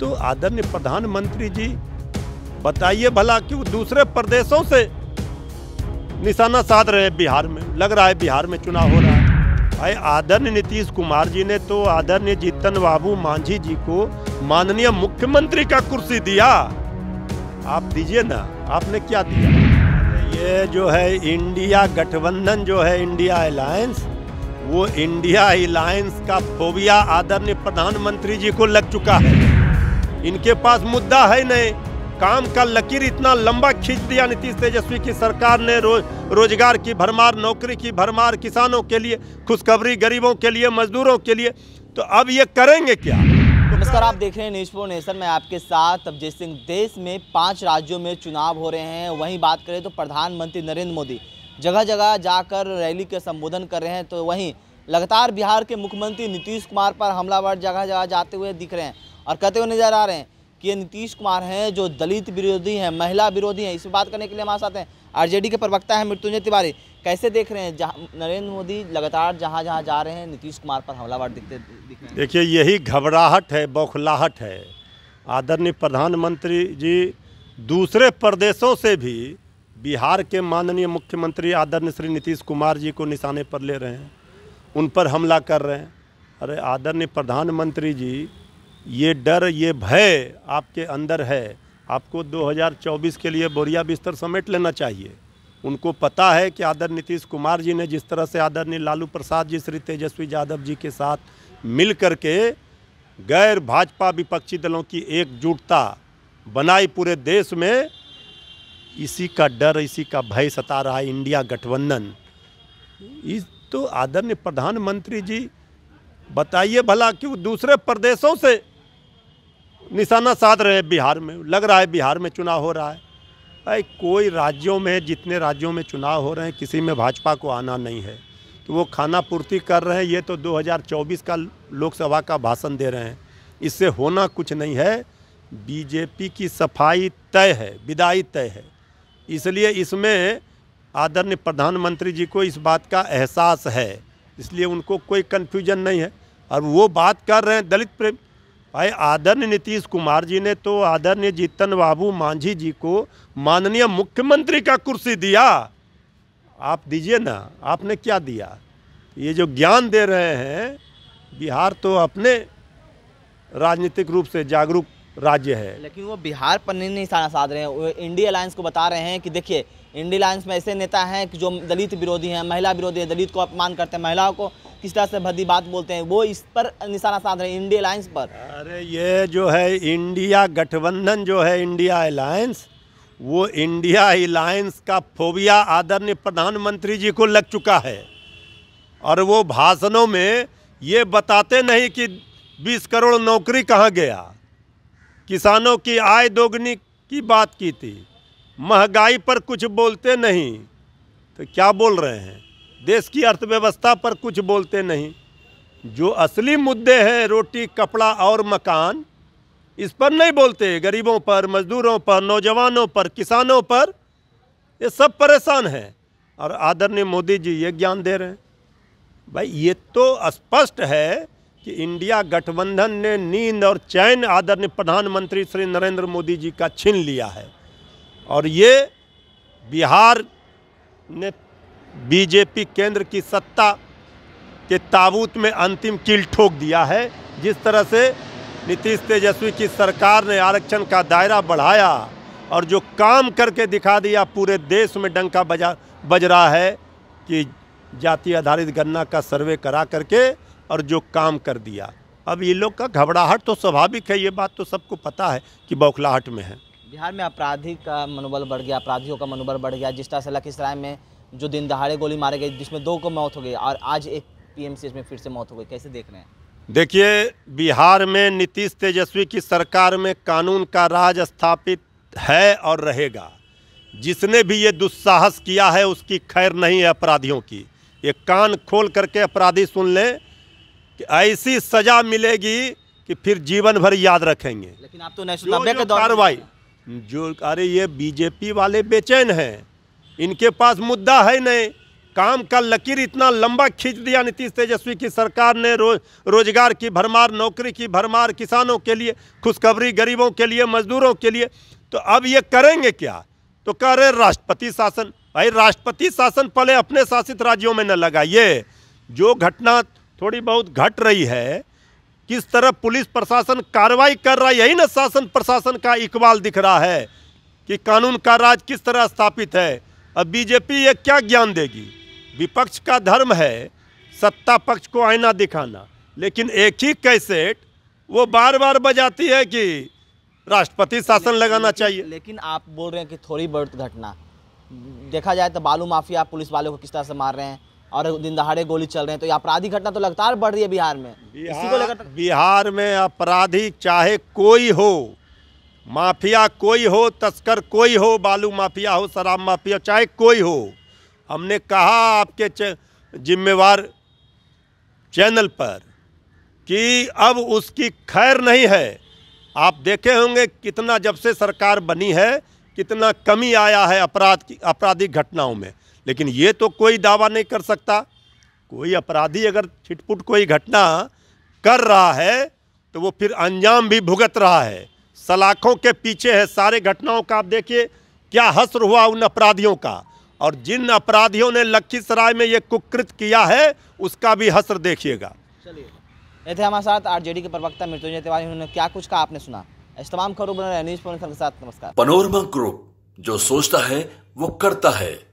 तो आदरणीय प्रधानमंत्री जी बताइए भला क्यों दूसरे प्रदेशों से निशाना साध रहे बिहार में लग रहा है बिहार में चुनाव हो रहा है भाई आदरणीय नीतीश कुमार जी ने तो आदरणीय जीतन बाबू मांझी जी को माननीय मुख्यमंत्री का कुर्सी दिया आप दीजिए ना आपने क्या दिया ये जो है इंडिया गठबंधन जो है इंडिया अलायंस वो इंडिया अलायंस का फोबिया आदरणीय प्रधानमंत्री जी को लग चुका है इनके पास मुद्दा है नहीं काम का लकीर इतना लंबा खींच दिया नीतीश तेजस्वी की सरकार ने रो, रोजगार की भरमार नौकरी की भरमार किसानों के लिए खुशखबरी गरीबों के लिए मजदूरों के लिए तो अब ये करेंगे क्या नमस्कार आप देख रहे हैं न्यूज फोर नेशन मैं आपके साथ अभिजीत सिंह देश में पांच राज्यों में चुनाव हो रहे हैं वहीं बात करें तो प्रधानमंत्री नरेंद्र मोदी जगह जगह जाकर रैली के संबोधन कर रहे हैं तो वहीं लगातार बिहार के मुख्यमंत्री नीतीश कुमार पर हमलावर जगह जगह जाते हुए दिख रहे हैं और कहते हुए नजर आ रहे हैं कि ये नीतीश कुमार हैं जो दलित विरोधी हैं महिला विरोधी हैं इसमें बात करने के लिए हमारे साथ हैं आरजेडी के प्रवक्ता हैं मृत्युंजय तिवारी कैसे देख रहे हैं जहाँ नरेंद्र मोदी लगातार जहाँ जहाँ जा रहे हैं नीतीश कुमार पर हमलावर दिखते देखिए यही घबराहट है बौखलाहट है आदरणीय प्रधानमंत्री जी दूसरे प्रदेशों से भी बिहार के माननीय मुख्यमंत्री आदरणीय श्री नीतीश कुमार जी को निशाने पर ले रहे हैं उन पर हमला कर रहे हैं अरे आदरणीय प्रधानमंत्री जी ये डर ये भय आपके अंदर है आपको 2024 के लिए बोरिया बिस्तर समेट लेना चाहिए उनको पता है कि आदर नीतीश कुमार जी ने जिस तरह से आदरणीय लालू प्रसाद जी श्री तेजस्वी यादव जी के साथ मिल के गैर भाजपा विपक्षी दलों की एकजुटता बनाई पूरे देश में इसी का डर इसी का भय सता रहा है इंडिया गठबंधन इस तो आदरणीय प्रधानमंत्री जी बताइए भला कि दूसरे प्रदेशों से निशाना साध रहे बिहार में लग रहा है बिहार में चुनाव हो रहा है भाई कोई राज्यों में जितने राज्यों में चुनाव हो रहे हैं किसी में भाजपा को आना नहीं है तो वो खाना पूर्ति कर रहे हैं ये तो 2024 का लोकसभा का भाषण दे रहे हैं इससे होना कुछ नहीं है बीजेपी की सफाई तय है विदाई तय है इसलिए इसमें आदरणीय प्रधानमंत्री जी को इस बात का एहसास है इसलिए उनको कोई कन्फ्यूजन नहीं है और वो बात कर रहे हैं दलित प्रेम भाई आदरणीय नीतीश कुमार जी ने तो आदरणीय जीतन बाबू मांझी जी को माननीय मुख्यमंत्री का कुर्सी दिया आप दीजिए ना आपने क्या दिया ये जो ज्ञान दे रहे हैं बिहार तो अपने राजनीतिक रूप से जागरूक राज्य है लेकिन वो बिहार पर नहीं साध रहे हैं वो इंडिया अलायंस को बता रहे हैं कि देखिए इंडिया अलायंस में ऐसे नेता हैं कि जो दलित विरोधी हैं महिला विरोधी है दलित को अपमान करते हैं महिलाओं को किस तरह से भद्दी बात बोलते हैं वो इस पर निशाना साध रहे हैं इंडिया अलायंस पर अरे ये जो है इंडिया गठबंधन जो है इंडिया अलायंस वो इंडिया अलायंस का फोबिया आदरणीय प्रधानमंत्री जी को लग चुका है और वो भाषणों में ये बताते नहीं कि बीस करोड़ नौकरी कहाँ गया किसानों की आय दोगुनी की बात की थी महंगाई पर कुछ बोलते नहीं तो क्या बोल रहे हैं देश की अर्थव्यवस्था पर कुछ बोलते नहीं जो असली मुद्दे हैं रोटी कपड़ा और मकान इस पर नहीं बोलते गरीबों पर मजदूरों पर नौजवानों पर किसानों पर ये सब परेशान हैं और आदरणीय मोदी जी ये ज्ञान दे रहे हैं भाई ये तो स्पष्ट है कि इंडिया गठबंधन ने नींद और चैन आदरणीय प्रधानमंत्री श्री नरेंद्र मोदी जी का छीन लिया है और ये बिहार ने बीजेपी केंद्र की सत्ता के ताबूत में अंतिम कील ठोक दिया है जिस तरह से नीतीश तेजस्वी की सरकार ने आरक्षण का दायरा बढ़ाया और जो काम करके दिखा दिया पूरे देश में डंका बजा बज रहा है कि जाति आधारित गन्ना का सर्वे करा करके और जो काम कर दिया अब ये लोग का घबराहट तो स्वाभाविक है ये बात तो सबको पता है कि बौखलाहट में है बिहार में अपराधी का मनोबल बढ़ गया अपराधियों का मनोबल बढ़ गया जिस तरह से लखीसराय में जो दिन दहाड़े गोली मारे गए जिसमें दो को मौत हो गई और आज एक पीएमसीएच में फिर से मौत हो गई कैसे देख रहे हैं देखिए बिहार में नीतीश तेजस्वी की सरकार में कानून का राज स्थापित है और रहेगा जिसने भी ये दुस्साहस किया है उसकी खैर नहीं है अपराधियों की ये कान खोल करके अपराधी सुन लें कि ऐसी सज़ा मिलेगी कि फिर जीवन भर याद रखेंगे लेकिन आप तो नेशनल कार्रवाई जो अरे ये बीजेपी वाले बेचैन हैं इनके पास मुद्दा है नहीं काम का लकीर इतना लंबा खींच दिया नीतीश तेजस्वी की सरकार ने रो रोजगार की भरमार नौकरी की भरमार किसानों के लिए खुशखबरी गरीबों के लिए मजदूरों के लिए तो अब ये करेंगे क्या तो कह रहे राष्ट्रपति शासन भाई राष्ट्रपति शासन पहले अपने शासित राज्यों में न लगाइए जो घटना थोड़ी बहुत घट रही है किस तरह पुलिस प्रशासन कार्रवाई कर रहा है यही ना शासन प्रशासन का इकबाल दिख रहा है कि कानून का राज किस तरह स्थापित है अब बीजेपी ये क्या ज्ञान देगी विपक्ष का धर्म है सत्ता पक्ष को आईना दिखाना लेकिन एक ही कैसेट वो बार बार बजाती है कि राष्ट्रपति शासन लगाना चाहिए लेकिन आप बोल रहे हैं कि थोड़ी बहुत घटना देखा जाए तो बालू माफिया पुलिस वालों को किस तरह से मार रहे हैं और दिन दहाड़े गोली चल रहे हैं तो ये अपराधी घटना तो लगातार बढ़ रही है बिहार में बिहार, इसी को तो- बिहार में अपराधी चाहे कोई हो माफिया कोई हो तस्कर कोई हो बालू माफिया हो शराब माफिया चाहे कोई हो हमने कहा आपके जिम्मेवार चैनल पर कि अब उसकी खैर नहीं है आप देखे होंगे कितना जब से सरकार बनी है कितना कमी आया है अपराध की आपराधिक घटनाओं में लेकिन ये तो कोई दावा नहीं कर सकता कोई अपराधी अगर छिटपुट कोई घटना कर रहा है तो वो फिर अंजाम भी भुगत रहा है सलाखों के पीछे है सारे घटनाओं का आप देखिए क्या हस्र हुआ उन अपराधियों का और जिन अपराधियों ने लखीसराय में ये कुकृत किया है उसका भी हस्र देखिएगा चलिए थे हमारे साथ आरजेडी के प्रवक्ता मृत्युंजय तिवारी उन्होंने क्या कुछ कहा आपने सुना इस तमाम खबरों बने न्यूज के साथ नमस्कार पनोरमा ग्रुप जो सोचता है वो करता है